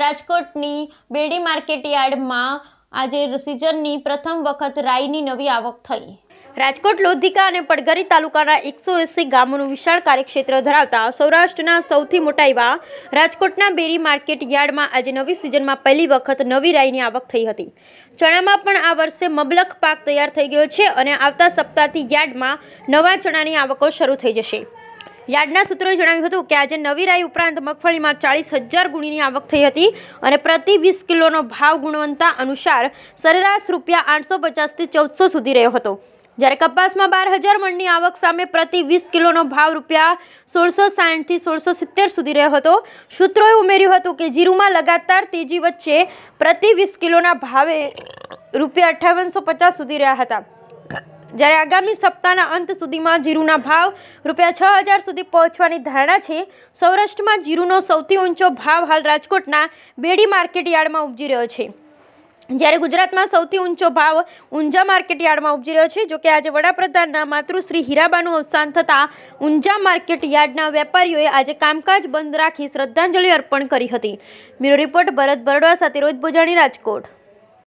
રાજકોટની બેડી માર્કેટ યાર્ડમાં આજે સિઝનની પ્રથમ વખત રાઈની નવી આવક થઈ રાજકોટ લોધિકા અને પડઘરી તાલુકાના એકસો એંસી ગામોનું વિશાળ કાર્યક્ષેત્ર ધરાવતા સૌરાષ્ટ્રના સૌથી મોટા એવા રાજકોટના બેરી માર્કેટ યાર્ડમાં આજે નવી સિઝનમાં પહેલી વખત નવી રાઈની આવક થઈ હતી ચણામાં પણ આ વર્ષે મબલખ પાક તૈયાર થઈ ગયો છે અને આવતા સપ્તાહથી યાર્ડમાં નવા ચણાની આવકો શરૂ થઈ જશે યાર્ડના સૂત્રોએ જણાવ્યું હતું કે આજે નવી રાઈ ઉપરાંત મગફળીમાં ચાળીસ હજાર ગુણીની આવક થઈ હતી અને પ્રતિ વીસ કિલોનો ભાવ ગુણવત્તા અનુસાર સરેરાશ રૂપિયા આઠસો પચાસથી ચૌદસો સુધી રહ્યો હતો જ્યારે કપાસમાં બાર હજાર મણની આવક સામે પ્રતિ વીસ કિલોનો ભાવ રૂપિયા સોળસો સાઠથી સોળસો સિત્તેર સુધી રહ્યો હતો સૂત્રોએ ઉમેર્યું હતું કે જીરુમાં લગાતાર તેજી વચ્ચે પ્રતિ વીસ કિલોના ભાવે રૂપિયા અઠ્ઠાવનસો પચાસ સુધી રહ્યા હતા જ્યારે આગામી સપ્તાહના અંત સુધીમાં જીરુના ભાવ રૂપિયા છ હજાર સુધી પહોંચવાની ધારણા છે સૌરાષ્ટ્રમાં જીરુનો સૌથી ઊંચો ભાવ હાલ રાજકોટના બેડી માર્કેટ યાર્ડમાં ઉપજી રહ્યો છે જ્યારે ગુજરાતમાં સૌથી ઊંચો ભાવ ઊંઝા માર્કેટ યાર્ડમાં ઉપજી રહ્યો છે જોકે આજે વડાપ્રધાનના માતૃશ્રી હીરાબાનું અવસાન થતાં ઊંઝા માર્કેટ યાર્ડના વેપારીઓએ આજે કામકાજ બંધ રાખી શ્રદ્ધાંજલિ અર્પણ કરી હતી બ્યુરો રિપોર્ટ ભરત બરડવા સાથે રોહિત ભોજાણી રાજકોટ